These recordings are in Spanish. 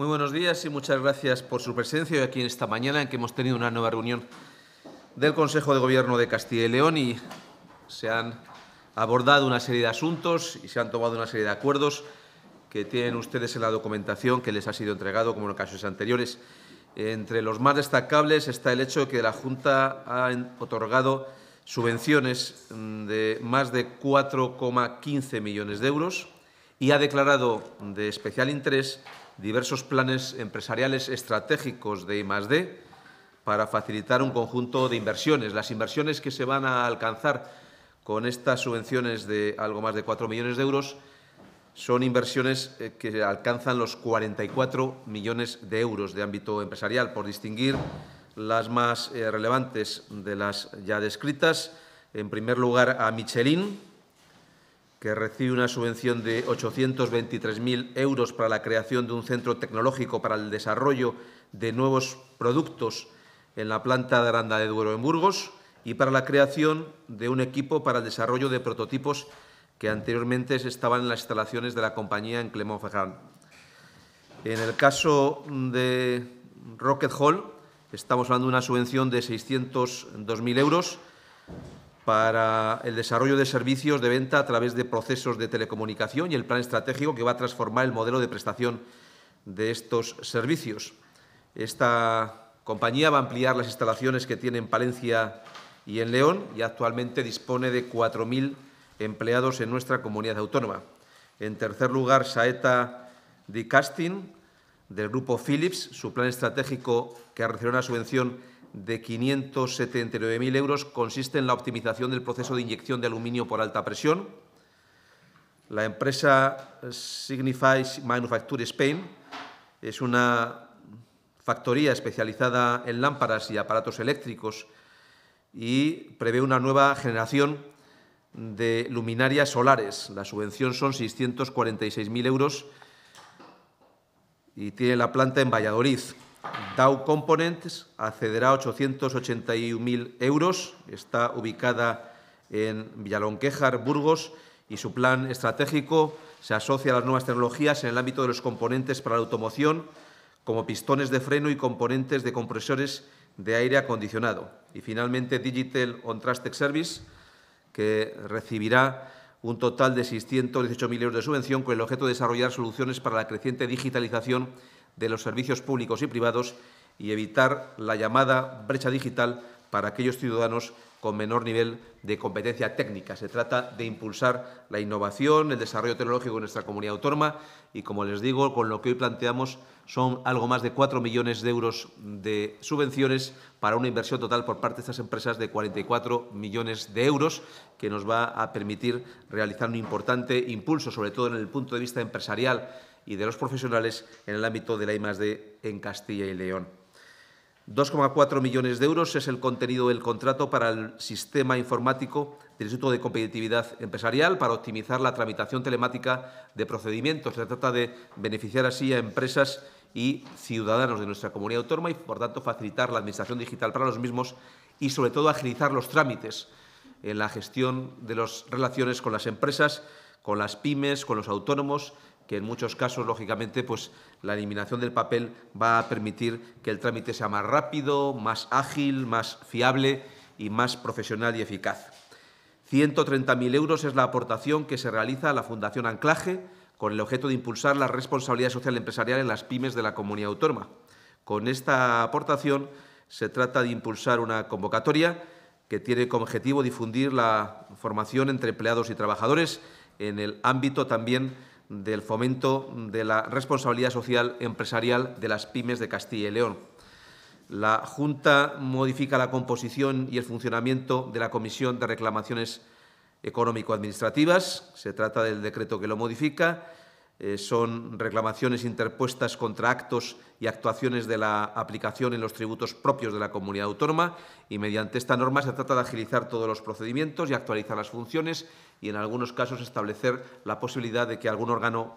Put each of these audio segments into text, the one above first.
Muy buenos días y muchas gracias por su presencia hoy aquí en esta mañana en que hemos tenido una nueva reunión del Consejo de Gobierno de Castilla y León y se han abordado una serie de asuntos y se han tomado una serie de acuerdos que tienen ustedes en la documentación que les ha sido entregado como en casos anteriores. Entre los más destacables está el hecho de que la Junta ha otorgado subvenciones mm, de más de 4,15 millones de euros y ha declarado de especial interés diversos planes empresariales estratégicos de I+D para facilitar un conjunto de inversiones. Las inversiones que se van a alcanzar con estas subvenciones de algo más de 4 millones de euros son inversiones eh, que alcanzan los 44 millones de euros de ámbito empresarial. Por distinguir las más eh, relevantes de las ya descritas, en primer lugar a Michelin, que recibe una subvención de 823.000 euros para la creación de un centro tecnológico para el desarrollo de nuevos productos en la planta de Aranda de Duero en Burgos y para la creación de un equipo para el desarrollo de prototipos que anteriormente estaban en las instalaciones de la compañía en Clermont-Ferrand. En el caso de Rocket Hall, estamos hablando de una subvención de 602.000 euros para el desarrollo de servicios de venta a través de procesos de telecomunicación y el plan estratégico que va a transformar el modelo de prestación de estos servicios. Esta compañía va a ampliar las instalaciones que tiene en Palencia y en León y actualmente dispone de 4.000 empleados en nuestra comunidad autónoma. En tercer lugar, Saeta de Casting, del grupo Philips, su plan estratégico que ha recibido una subvención de 579.000 euros consiste en la optimización del proceso de inyección de aluminio por alta presión. La empresa Signify Manufacture Spain es una factoría especializada en lámparas y aparatos eléctricos y prevé una nueva generación de luminarias solares. La subvención son 646.000 euros y tiene la planta en Valladolid. Dow Components accederá a 881.000 euros. Está ubicada en Villalonquejar, Burgos, y su plan estratégico se asocia a las nuevas tecnologías en el ámbito de los componentes para la automoción, como pistones de freno y componentes de compresores de aire acondicionado. Y finalmente, Digital on Trusted Service, que recibirá un total de 618.000 euros de subvención con el objeto de desarrollar soluciones para la creciente digitalización de los servicios públicos y privados y evitar la llamada brecha digital para aquellos ciudadanos con menor nivel de competencia técnica. Se trata de impulsar la innovación, el desarrollo tecnológico en nuestra comunidad autónoma y, como les digo, con lo que hoy planteamos son algo más de 4 millones de euros de subvenciones para una inversión total por parte de estas empresas de 44 millones de euros que nos va a permitir realizar un importante impulso, sobre todo en el punto de vista empresarial y de los profesionales en el ámbito de la I+D en Castilla y León. 2,4 millones de euros es el contenido del contrato para el sistema informático del Instituto de Competitividad Empresarial para optimizar la tramitación telemática de procedimientos. Se trata de beneficiar así a empresas y ciudadanos de nuestra comunidad autónoma y, por tanto, facilitar la administración digital para los mismos y, sobre todo, agilizar los trámites en la gestión de las relaciones con las empresas, con las pymes, con los autónomos que en muchos casos, lógicamente, pues la eliminación del papel va a permitir que el trámite sea más rápido, más ágil, más fiable y más profesional y eficaz. 130.000 euros es la aportación que se realiza a la Fundación Anclaje con el objeto de impulsar la responsabilidad social empresarial en las pymes de la comunidad autónoma. Con esta aportación se trata de impulsar una convocatoria que tiene como objetivo difundir la formación entre empleados y trabajadores en el ámbito también del fomento de la responsabilidad social empresarial de las pymes de Castilla y León. La Junta modifica la composición y el funcionamiento de la Comisión de Reclamaciones Económico-Administrativas. Se trata del decreto que lo modifica eh, son reclamaciones interpuestas contra actos y actuaciones de la aplicación en los tributos propios de la comunidad autónoma y mediante esta norma se trata de agilizar todos los procedimientos y actualizar las funciones y en algunos casos establecer la posibilidad de que algún órgano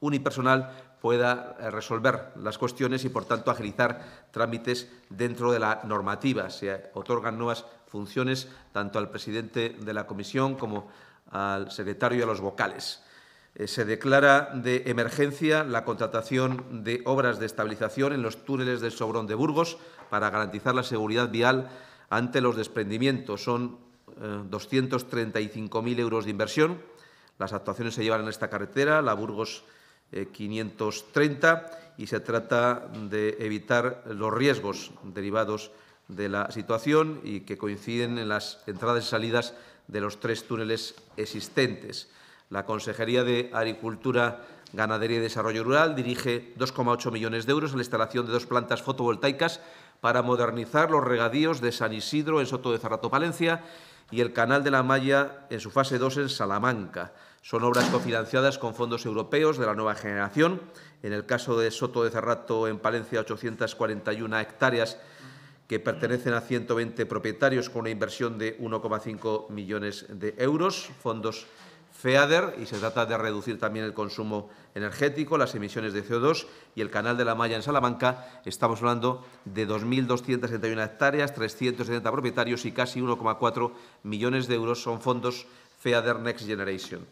unipersonal pueda eh, resolver las cuestiones y, por tanto, agilizar trámites dentro de la normativa. Se otorgan nuevas funciones tanto al presidente de la comisión como al secretario y a los vocales. Eh, se declara de emergencia la contratación de obras de estabilización en los túneles del Sobrón de Burgos para garantizar la seguridad vial ante los desprendimientos. Son 235.000 eh, euros de inversión. Las actuaciones se llevan en esta carretera, la Burgos 530, eh, y se trata de evitar los riesgos derivados de la situación y que coinciden en las entradas y salidas de los tres túneles existentes. La Consejería de Agricultura, Ganadería y Desarrollo Rural dirige 2,8 millones de euros a la instalación de dos plantas fotovoltaicas para modernizar los regadíos de San Isidro en Soto de Cerrato Palencia, y el Canal de la Malla en su fase 2 en Salamanca. Son obras cofinanciadas con fondos europeos de la nueva generación. En el caso de Soto de Cerrato en Palencia, 841 hectáreas que pertenecen a 120 propietarios con una inversión de 1,5 millones de euros. Fondos FEADER y se trata de reducir también el consumo energético, las emisiones de CO2 y el canal de la Malla en Salamanca. Estamos hablando de 2.271 hectáreas, 370 propietarios y casi 1,4 millones de euros son fondos FEADER Next Generation.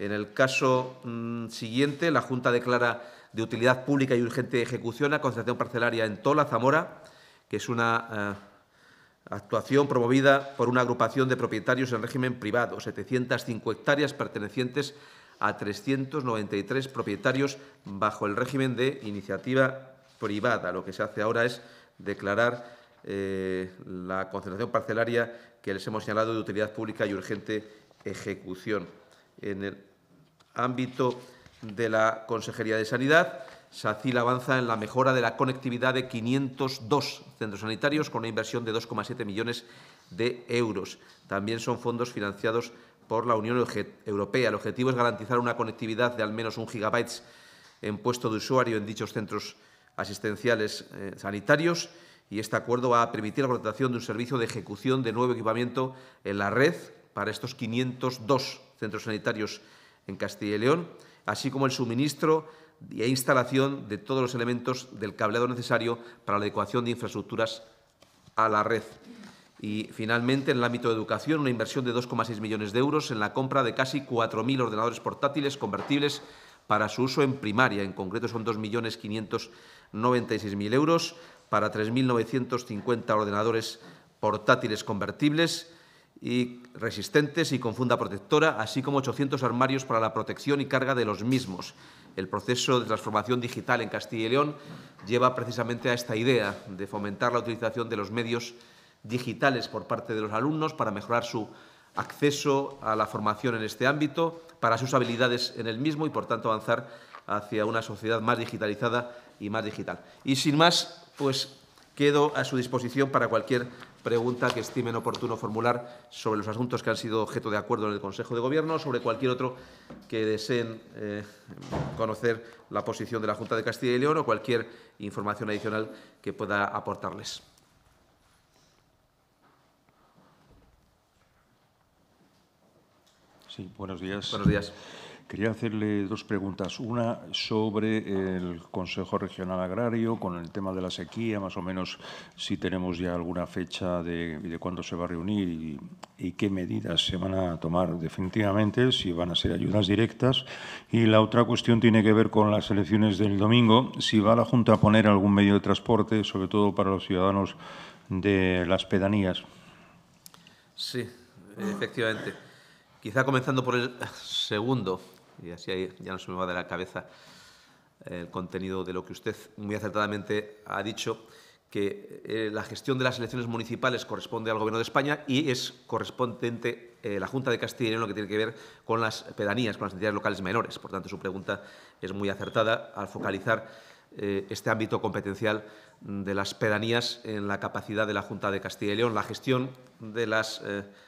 En el caso mm, siguiente, la Junta declara de utilidad pública y urgente ejecución la concentración parcelaria en Tola, Zamora, que es una... Eh, Actuación promovida por una agrupación de propietarios en régimen privado, 705 hectáreas pertenecientes a 393 propietarios bajo el régimen de iniciativa privada. Lo que se hace ahora es declarar eh, la concentración parcelaria que les hemos señalado de utilidad pública y urgente ejecución. En el ámbito de la Consejería de Sanidad, SACIL avanza en la mejora de la conectividad de 502 centros sanitarios con una inversión de 2,7 millones de euros. También son fondos financiados por la Unión Europea. El objetivo es garantizar una conectividad de al menos un gigabyte en puesto de usuario en dichos centros asistenciales eh, sanitarios y este acuerdo va a permitir la contratación de un servicio de ejecución de nuevo equipamiento en la red para estos 502 centros sanitarios en Castilla y León, así como el suministro e instalación de todos los elementos del cableado necesario para la adecuación de infraestructuras a la red. Y, finalmente, en el ámbito de educación, una inversión de 2,6 millones de euros en la compra de casi 4.000 ordenadores portátiles convertibles para su uso en primaria. En concreto, son 2.596.000 euros para 3.950 ordenadores portátiles convertibles y resistentes y con funda protectora, así como 800 armarios para la protección y carga de los mismos. El proceso de transformación digital en Castilla y León lleva precisamente a esta idea de fomentar la utilización de los medios digitales por parte de los alumnos para mejorar su acceso a la formación en este ámbito, para sus habilidades en el mismo y, por tanto, avanzar hacia una sociedad más digitalizada y más digital. Y sin más, pues quedo a su disposición para cualquier pregunta que estimen oportuno formular sobre los asuntos que han sido objeto de acuerdo en el Consejo de Gobierno, sobre cualquier otro que deseen eh, conocer la posición de la Junta de Castilla y León o cualquier información adicional que pueda aportarles. Sí, buenos días. Buenos días. Quería hacerle dos preguntas. Una sobre el Consejo Regional Agrario, con el tema de la sequía, más o menos si tenemos ya alguna fecha de, cuándo se va a reunir y, y, qué medidas se van a tomar definitivamente, si van a ser ayudas directas. Y la otra cuestión tiene que ver con las elecciones del domingo, si va la Junta a poner algún medio de transporte, sobre todo para los ciudadanos de las pedanías. Sí, efectivamente. Quizá comenzando por el segundo y así ya no se me va de la cabeza eh, el contenido de lo que usted muy acertadamente ha dicho, que eh, la gestión de las elecciones municipales corresponde al Gobierno de España y es correspondiente eh, la Junta de Castilla y León lo que tiene que ver con las pedanías, con las entidades locales menores. Por tanto, su pregunta es muy acertada al focalizar este ámbito competencial de las pedanías en la capacidad de la Junta de Castilla y León. La gestión de las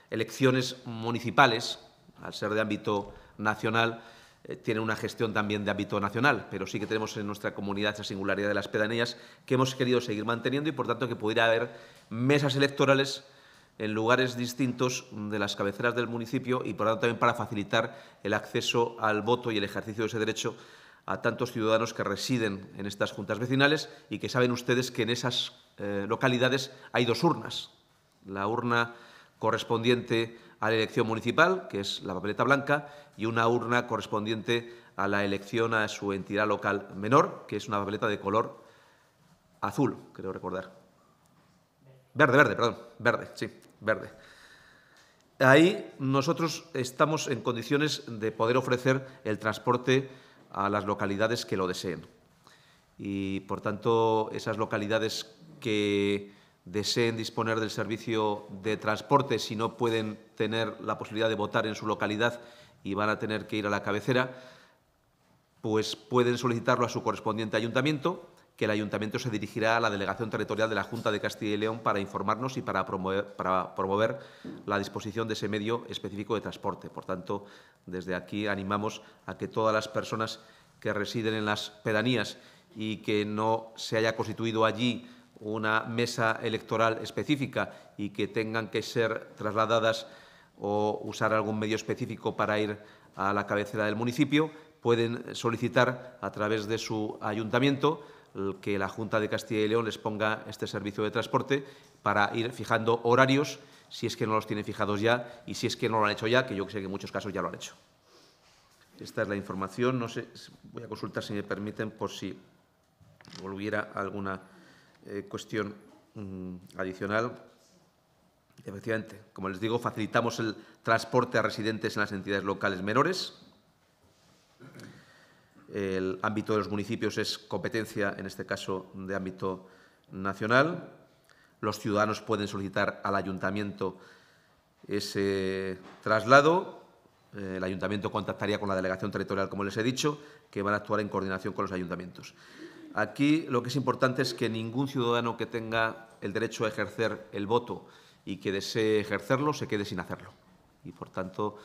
elecciones municipales, al ser de ámbito nacional, eh, tiene una gestión también de ámbito nacional, pero sí que tenemos en nuestra comunidad esa singularidad de las pedanías que hemos querido seguir manteniendo y, por tanto, que pudiera haber mesas electorales en lugares distintos de las cabeceras del municipio y, por tanto, también para facilitar el acceso al voto y el ejercicio de ese derecho a tantos ciudadanos que residen en estas juntas vecinales y que saben ustedes que en esas eh, localidades hay dos urnas. La urna correspondiente a la elección municipal, que es la papeleta blanca, y una urna correspondiente a la elección a su entidad local menor, que es una papeleta de color azul, creo recordar. Verde, verde, perdón. Verde, sí, verde. Ahí nosotros estamos en condiciones de poder ofrecer el transporte a las localidades que lo deseen. Y, por tanto, esas localidades que deseen disponer del servicio de transporte si no pueden tener la posibilidad de votar en su localidad y van a tener que ir a la cabecera, pues pueden solicitarlo a su correspondiente ayuntamiento, que el ayuntamiento se dirigirá a la delegación territorial de la Junta de Castilla y León para informarnos y para promover, la disposición de ese medio específico de transporte. Por tanto, desde aquí animamos a que todas las personas que residen en las pedanías y que no se haya constituido allí una mesa electoral específica y que tengan que ser trasladadas o usar algún medio específico para ir a la cabecera del municipio, pueden solicitar a través de su ayuntamiento que la Junta de Castilla y León les ponga este servicio de transporte para ir fijando horarios si es que no los tienen fijados ya y si es que no lo han hecho ya, que yo sé que en muchos casos ya lo han hecho. Esta es la información. No sé, voy a consultar si me permiten por si volviera alguna eh, cuestión mm, adicional. Efectivamente, como les digo, facilitamos el transporte a residentes en las entidades locales menores. El ámbito de los municipios es competencia, en este caso, de ámbito nacional. Los ciudadanos pueden solicitar al ayuntamiento ese traslado. Eh, el ayuntamiento contactaría con la delegación territorial, como les he dicho, que van a actuar en coordinación con los ayuntamientos. Aquí lo que es importante es que ningún ciudadano que tenga el derecho a ejercer el voto y que desee ejercerlo se quede sin hacerlo. Y, por tanto,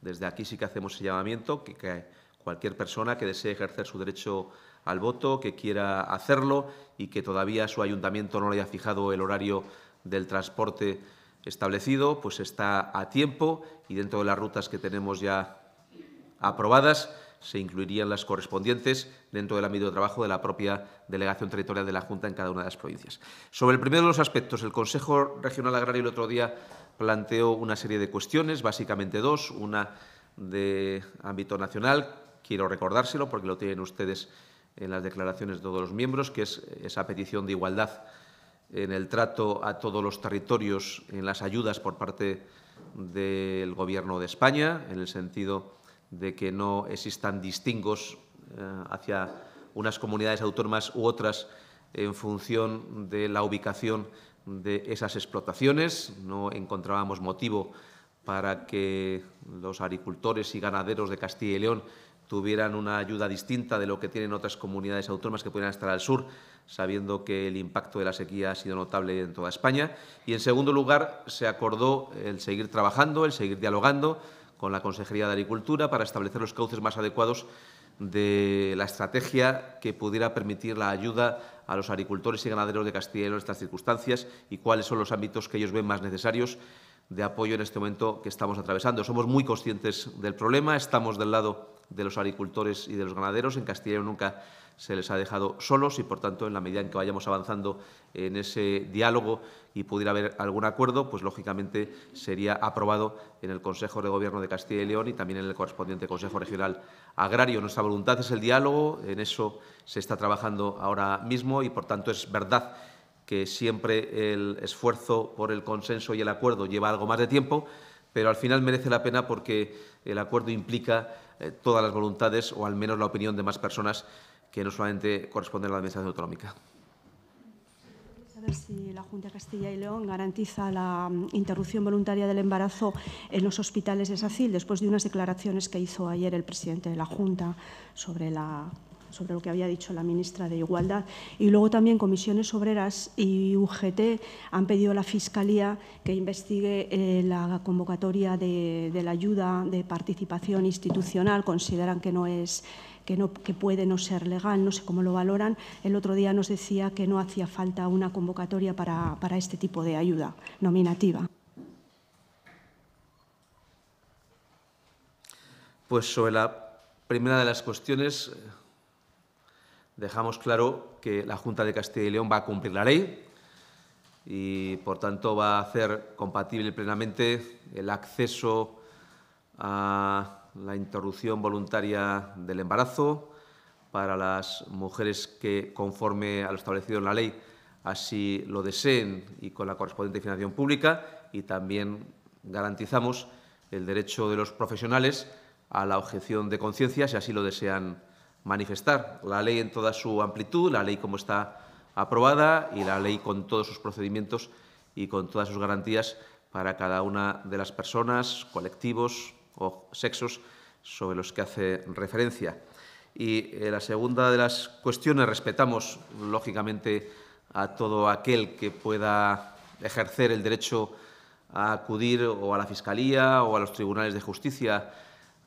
desde aquí sí que hacemos ese llamamiento, que, que cualquier persona que desee ejercer su derecho al voto, que quiera hacerlo y que todavía su ayuntamiento no le haya fijado el horario del transporte establecido, pues está a tiempo y dentro de las rutas que tenemos ya aprobadas se incluirían las correspondientes dentro del ámbito de trabajo de la propia delegación territorial de la Junta en cada una de las provincias. Sobre el primero de los aspectos, el Consejo Regional Agrario el otro día planteó una serie de cuestiones, básicamente dos, una de ámbito nacional, quiero recordárselo porque lo tienen ustedes en las declaraciones de todos los miembros, que es esa petición de igualdad en el trato a todos los territorios en las ayudas por parte del Gobierno de España, en el sentido de que no existan distingos eh, hacia unas comunidades autónomas u otras en función de la ubicación de esas explotaciones. No encontrábamos motivo para que los agricultores y ganaderos de Castilla y León tuvieran una ayuda distinta de lo que tienen otras comunidades autónomas que pudieran estar al sur, sabiendo que el impacto de la sequía ha sido notable en toda España. Y, en segundo lugar, se acordó el seguir trabajando, el seguir dialogando, con la Consejería de Agricultura para establecer los cauces más adecuados de la estrategia que pudiera permitir la ayuda a los agricultores y ganaderos de Castilla en estas circunstancias y cuáles son los ámbitos que ellos ven más necesarios de apoyo en este momento que estamos atravesando. Somos muy conscientes del problema, estamos del lado de los agricultores y de los ganaderos. En Castilla nunca se les ha dejado solos y, por tanto, en la medida en que vayamos avanzando en ese diálogo y pudiera haber algún acuerdo, pues lógicamente sería aprobado en el Consejo de Gobierno de Castilla y León y también en el correspondiente Consejo Regional Agrario. Nuestra voluntad es el diálogo, en eso se está trabajando ahora mismo y, por tanto, es verdad que siempre el esfuerzo por el consenso y el acuerdo lleva algo más de tiempo, pero al final merece la pena porque el acuerdo implica eh, todas las voluntades o al menos la opinión de más personas que no solamente corresponde a la Administración Autonómica. A ver si la Junta de Castilla y León garantiza la mm, interrupción voluntaria del embarazo en los hospitales de SACIL después de unas declaraciones que hizo ayer el presidente de la Junta sobre la sobre lo que había dicho la ministra de Igualdad. Y luego también Comisiones Obreras y UGT han pedido a la Fiscalía que investigue eh, la convocatoria de, de, la ayuda de participación institucional. Consideran que no es que, puede no ser legal, no sé cómo lo valoran. El otro día nos decía que no hacía falta una convocatoria para este tipo de ayuda nominativa. Pues sobre la primera de las cuestiones, eh, dejamos claro que la Junta de Castilla y León va a cumplir la ley y, por tanto, va a hacer compatible plenamente el acceso a la interrupción voluntaria del embarazo, para las mujeres que, conforme a lo establecido en la ley, así lo deseen y con la correspondiente financiación pública, y también garantizamos el derecho de los profesionales a la objeción de conciencia, si así lo desean manifestar. La ley en toda su amplitud, la ley como está aprobada y la ley con todos sus procedimientos y con todas sus garantías para cada una de las personas, colectivos, o sexos sobre los que hace referencia. Y eh, la segunda de las cuestiones, respetamos lógicamente a todo aquel que pueda ejercer el derecho a acudir o a la Fiscalía o a los tribunales de justicia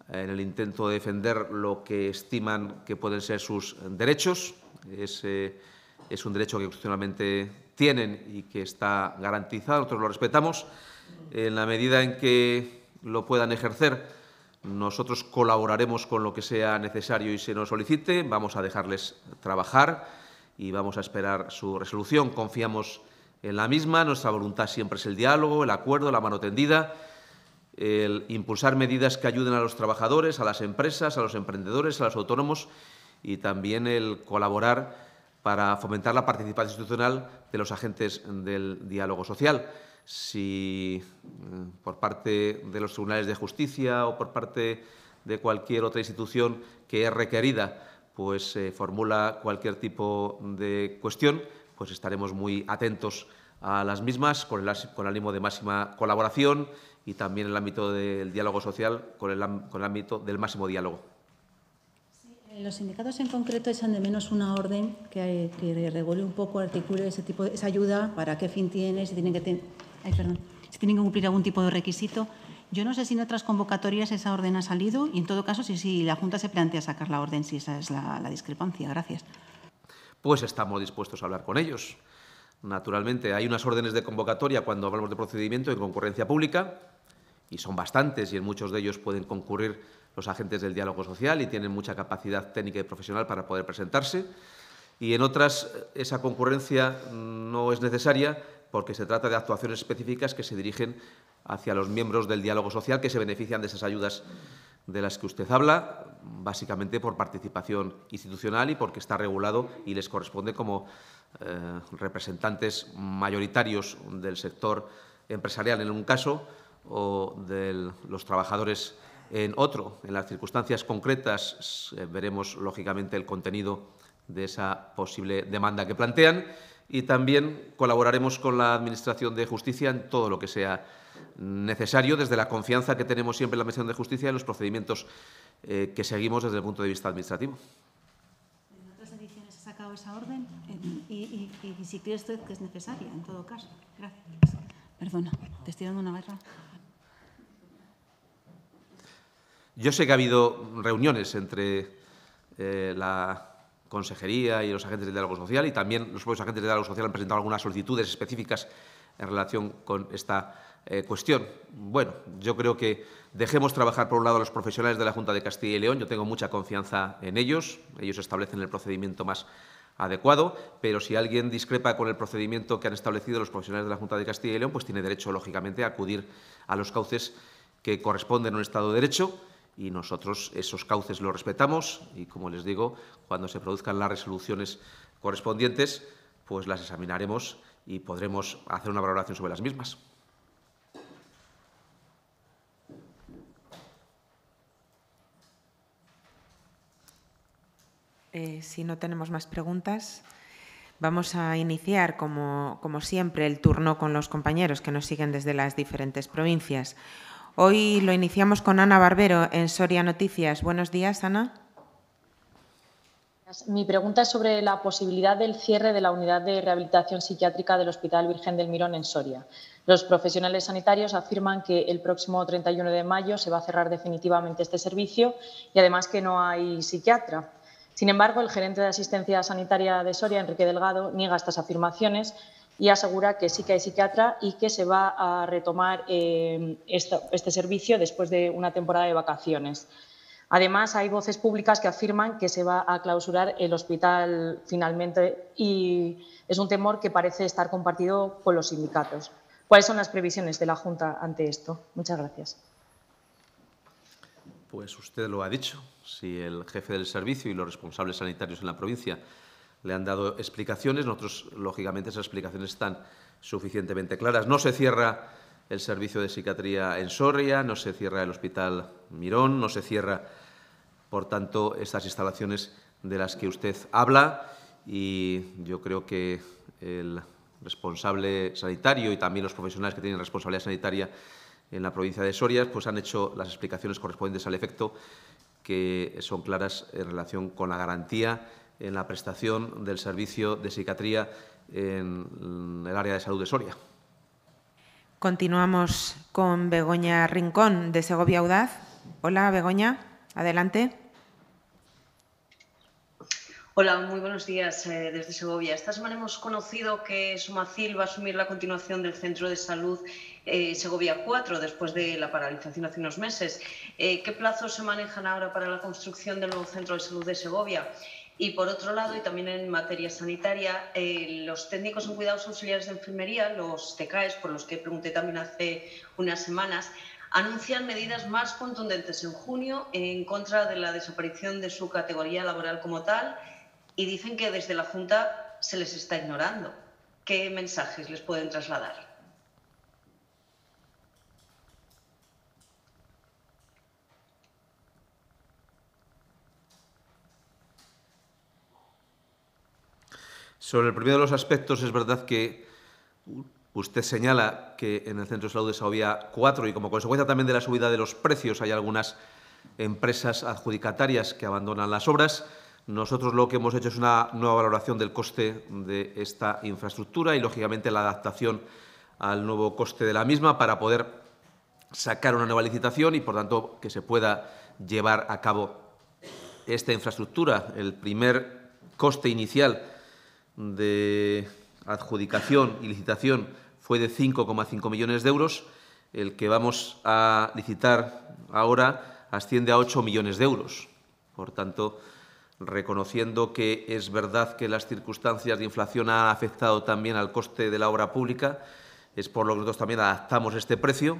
eh, en el intento de defender lo que estiman que pueden ser sus derechos. Es, eh, es un derecho que constitucionalmente tienen y que está garantizado, nosotros lo respetamos. En la medida en que lo puedan ejercer. Nosotros colaboraremos con lo que sea necesario y se nos solicite, vamos a dejarles trabajar y vamos a esperar su resolución. Confiamos en la misma, nuestra voluntad siempre es el diálogo, el acuerdo, la mano tendida, el impulsar medidas que ayuden a los trabajadores, a las empresas, a los emprendedores, a los autónomos y también el colaborar para fomentar la participación institucional de los agentes del diálogo social si mm, por parte de los tribunales de justicia o por parte de cualquier otra institución que es requerida, pues se eh, formula cualquier tipo de cuestión, pues estaremos muy atentos a las mismas con el, con ánimo de máxima colaboración y también en el ámbito del diálogo social con el, ámbito del máximo diálogo. Eh, los sindicatos en concreto echan de menos una orden eh, que, regule un poco, articule ese tipo de esa ayuda, para qué fin tiene, si tienen que tener... Si tienen que cumplir algún tipo de requisito. Yo no sé si en otras convocatorias esa orden ha salido y en todo caso si, si la Junta se plantea sacar la orden, si esa es la, la discrepancia. Gracias. Pues estamos dispuestos a hablar con ellos. Naturalmente, hay unas órdenes de convocatoria cuando hablamos de procedimiento de concurrencia pública, y son bastantes, y en muchos de ellos pueden concurrir los agentes del diálogo social y tienen mucha capacidad técnica y profesional para poder presentarse. Y en otras, esa concurrencia mm, no es necesaria porque se trata de actuaciones específicas que se dirigen hacia los miembros del diálogo social que se benefician de esas ayudas de las que usted habla, básicamente por participación institucional y porque está regulado y les corresponde como eh, representantes mayoritarios del sector empresarial en un caso o de los trabajadores en otro. En las circunstancias concretas eh, veremos, lógicamente, el contenido de esa posible demanda que plantean y también colaboraremos con la Administración de Justicia en todo lo que sea necesario, desde la confianza que tenemos siempre en la Administración de Justicia y los procedimientos eh, que seguimos desde el punto de vista administrativo. En otras ediciones ha sacado esa orden eh, y, y, y si cree usted que es necesaria, en todo caso. Gracias. Perdona, te estoy dando una barra. Yo sé que ha habido reuniones entre eh, la consejería y los agentes de diálogo social y también los propios agentes de diálogo social han presentado algunas solicitudes específicas en relación con esta eh, cuestión. Bueno, yo creo que dejemos trabajar por un lado a los profesionales de la Junta de Castilla y León, yo tengo mucha confianza en ellos, ellos establecen el procedimiento más adecuado, pero si alguien discrepa con el procedimiento que han establecido los profesionales de la Junta de Castilla y León, pues tiene derecho, lógicamente, a acudir a los cauces que corresponden a un Estado de Derecho y nosotros esos cauces los respetamos y, como les digo, cuando se produzcan las resoluciones correspondientes, pues las examinaremos y podremos hacer una valoración sobre las mismas. Eh, si no tenemos más preguntas, vamos a iniciar, como, como siempre, el turno con los compañeros que nos siguen desde las diferentes provincias. Hoy lo iniciamos con Ana Barbero en Soria Noticias. Buenos días, Ana. Mi pregunta es sobre la posibilidad del cierre de la unidad de rehabilitación psiquiátrica del Hospital Virgen del Mirón en Soria. Los profesionales sanitarios afirman que el próximo 31 de mayo se va a cerrar definitivamente este servicio y además que no hay psiquiatra. Sin embargo, el gerente de asistencia sanitaria de Soria, Enrique Delgado, niega estas afirmaciones y asegura que sí que hay psiquiatra y que se va a retomar eh, este servicio después de una temporada de vacaciones. Además, hay voces públicas que afirman que se va a clausurar el hospital finalmente y es un temor que parece estar compartido con los sindicatos. ¿Cuáles son las previsiones de la Junta ante esto? Muchas gracias. Pues usted lo ha dicho. Si el jefe del servicio y los responsables sanitarios en la provincia le han dado explicaciones. Nosotros, lógicamente, esas explicaciones están suficientemente claras. No se cierra el servicio de psiquiatría en Soria, no se cierra el hospital Mirón, no se cierra, por tanto, estas instalaciones de las que usted habla y yo creo que el responsable sanitario y también los profesionales que tienen responsabilidad sanitaria en la provincia de Soria pues han hecho las explicaciones correspondientes al efecto que son claras en relación con la garantía en la prestación del servicio de psiquiatría en el área de salud de Soria. Continuamos con Begoña Rincón de Segovia Audaz. Hola Begoña, adelante. Hola, muy buenos días eh, desde Segovia. Esta semana hemos conocido que Sumacil va a asumir la continuación del Centro de Salud eh, Segovia IV... después de la paralización hace unos meses. Eh, ¿Qué plazos se manejan ahora para la construcción del nuevo Centro de Salud de Segovia? Y por otro lado, y también en materia sanitaria, eh, los técnicos en cuidados auxiliares de enfermería, los TECAES, por los que pregunté también hace unas semanas, anuncian medidas más contundentes en junio en contra de la desaparición de su categoría laboral como tal y dicen que desde la Junta se les está ignorando. ¿Qué mensajes les pueden trasladar? Sobre el primero de los aspectos, es verdad que usted señala que en el centro de salud de había 4 y como consecuencia también de la subida de los precios hay algunas empresas adjudicatarias que abandonan las obras. Nosotros lo que hemos hecho es una nueva valoración del coste de esta infraestructura y, lógicamente, la adaptación al nuevo coste de la misma para poder sacar una nueva licitación y, por tanto, que se pueda llevar a cabo esta infraestructura. El primer coste inicial de adjudicación y licitación fue de 5,5 millones de euros. El que vamos a licitar ahora asciende a 8 millones de euros. Por tanto, reconociendo que es verdad que las circunstancias de inflación han afectado también al coste de la obra pública, es por lo que nosotros también adaptamos este precio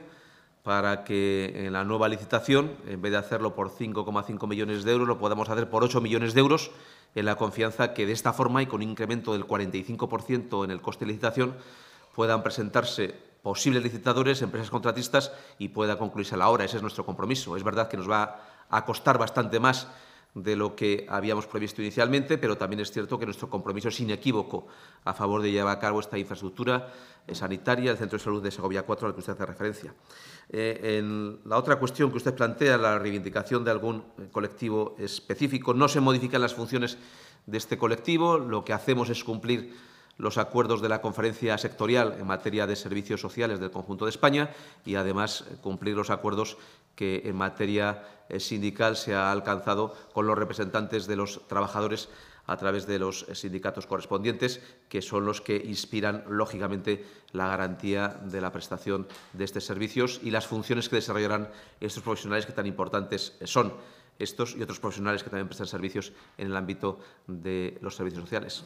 para que en eh, la nueva licitación, en vez de hacerlo por 5,5 millones de euros, lo podamos hacer por 8 millones de euros, en la confianza que de esta forma y con un incremento del 45% en el coste de licitación puedan presentarse posibles licitadores, empresas contratistas y pueda concluirse la obra. Ese es nuestro compromiso. Es verdad que nos va a costar bastante más de lo que habíamos previsto inicialmente, pero también es cierto que nuestro compromiso es inequívoco a favor de llevar a cabo esta infraestructura eh, sanitaria, el Centro de Salud de Segovia 4, al que usted hace referencia. Eh, en la otra cuestión que usted plantea, la reivindicación de algún eh, colectivo específico, no se modifican las funciones de este colectivo, lo que hacemos es cumplir los acuerdos de la conferencia sectorial en materia de servicios sociales del conjunto de España y, además, cumplir los acuerdos que en materia eh, sindical se ha alcanzado con los representantes de los trabajadores a través de los eh, sindicatos correspondientes, que son los que inspiran, lógicamente, la garantía de la prestación de estos servicios y las funciones que desarrollarán estos profesionales que tan importantes eh, son estos y otros profesionales que también prestan servicios en el ámbito de los servicios sociales.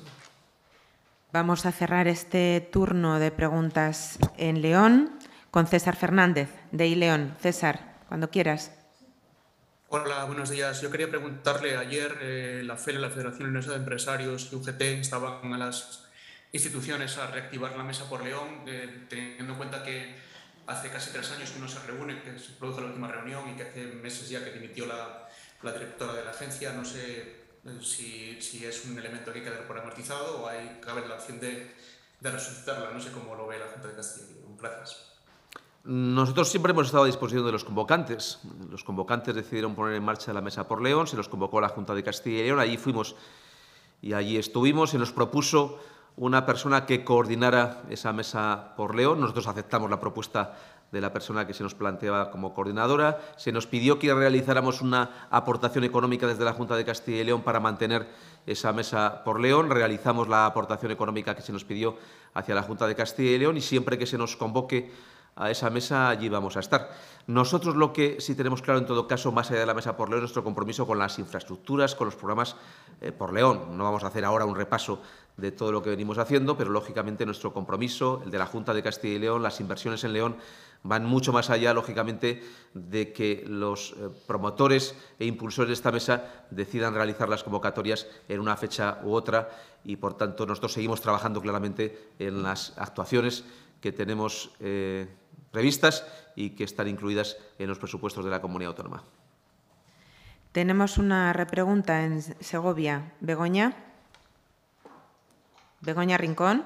Vamos a cerrar este turno de preguntas en León con César Fernández, de León. César cuando quieras. Hola, buenos días. Yo quería preguntarle, ayer eh, la FED, la Federación Leonesa de Empresarios y UGT estaban a las instituciones a reactivar la mesa por León, eh, teniendo en cuenta que hace casi tres años que no se reúne, que se produjo la última reunión y que hace meses ya que dimitió la, la directora de la agencia. No sé eh, si, si, es un elemento que hay que dar por amortizado o hay, haber la opción de, de resucitarla. No sé cómo lo ve la Junta de Castilla y León. Gracias. Nosotros siempre hemos estado a disposición de los convocantes. Los convocantes decidieron poner en marcha la mesa por León, se nos convocó a la Junta de Castilla y León, allí fuimos y allí estuvimos, se nos propuso una persona que coordinara esa mesa por León. Nosotros aceptamos la propuesta de la persona que se nos planteaba como coordinadora. Se nos pidió que realizáramos una aportación económica desde la Junta de Castilla y León para mantener esa mesa por León. Realizamos la aportación económica que se nos pidió hacia la Junta de Castilla y León y siempre que se nos convoque a esa mesa allí vamos a estar. Nosotros lo que sí tenemos claro en todo caso, más allá de la mesa por León, es nuestro compromiso con las infraestructuras, con los programas eh, por León. No vamos a hacer ahora un repaso de todo lo que venimos haciendo, pero lógicamente nuestro compromiso, el de la Junta de Castilla y León, las inversiones en León, van mucho más allá, lógicamente, de que los eh, promotores e impulsores de esta mesa decidan realizar las convocatorias en una fecha u otra y, por tanto, nosotros seguimos trabajando claramente en las actuaciones que tenemos. Eh, revistas y que están incluidas en los presupuestos de la comunidad autónoma. Tenemos una repregunta en Segovia. Begoña. Begoña Rincón.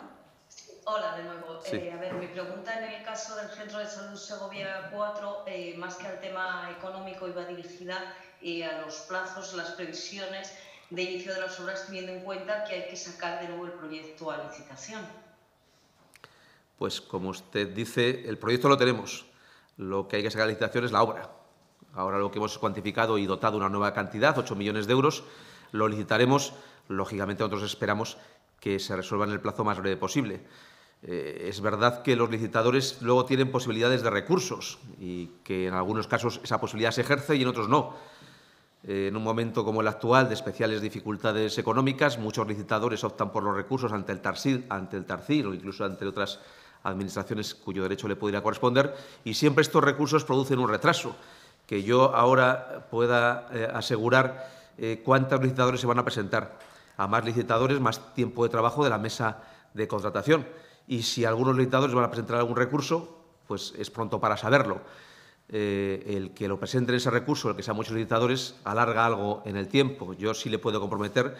Hola de nuevo. Eh, a ver, mi pregunta en el caso del Centro de Salud Segovia 4, eh, más que al tema económico, iba dirigida eh, a los plazos, las previsiones de inicio de las obras, teniendo en cuenta que hay que sacar de nuevo el proyecto a licitación pues como usted dice, el proyecto lo tenemos. Lo que hay que sacar de licitación es la obra. Ahora lo que hemos cuantificado y dotado una nueva cantidad, 8 millones de euros, lo licitaremos. Lógicamente nosotros esperamos que se resuelva en el plazo más breve posible. Eh, es verdad que los licitadores luego tienen posibilidades de recursos y que en algunos casos esa posibilidad se ejerce y en otros no. Eh, en un momento como el actual, de especiales dificultades económicas, muchos licitadores optan por los recursos ante el TARCIR, ante el tarcir, o incluso ante otras administraciones cuyo derecho le pudiera corresponder, y siempre estos recursos producen un retraso. Que yo ahora pueda eh, asegurar eh, cuántos licitadores se van a presentar. A más licitadores, más tiempo de trabajo de la mesa de contratación. Y si algunos licitadores van a presentar algún recurso, pues es pronto para saberlo. Eh, el que lo presente en ese recurso, el que sean muchos licitadores, alarga algo en el tiempo. Yo sí le puedo comprometer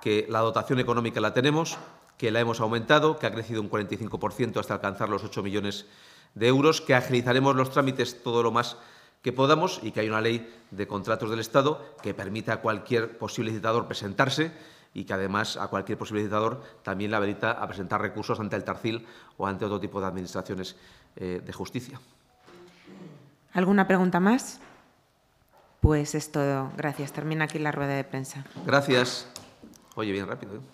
que la dotación económica la tenemos, que la hemos aumentado, que ha crecido un 45% hasta alcanzar los 8 millones de euros, que agilizaremos los trámites todo lo más que podamos y que hay una ley de contratos del Estado que permita a cualquier posible licitador presentarse y que además a cualquier posible licitador también la habilita a presentar recursos ante el Tarcil o ante otro tipo de administraciones eh, de justicia. ¿Alguna pregunta más? Pues es todo. Gracias. Termina aquí la rueda de prensa. Gracias. Oye, bien rápido. ¿eh?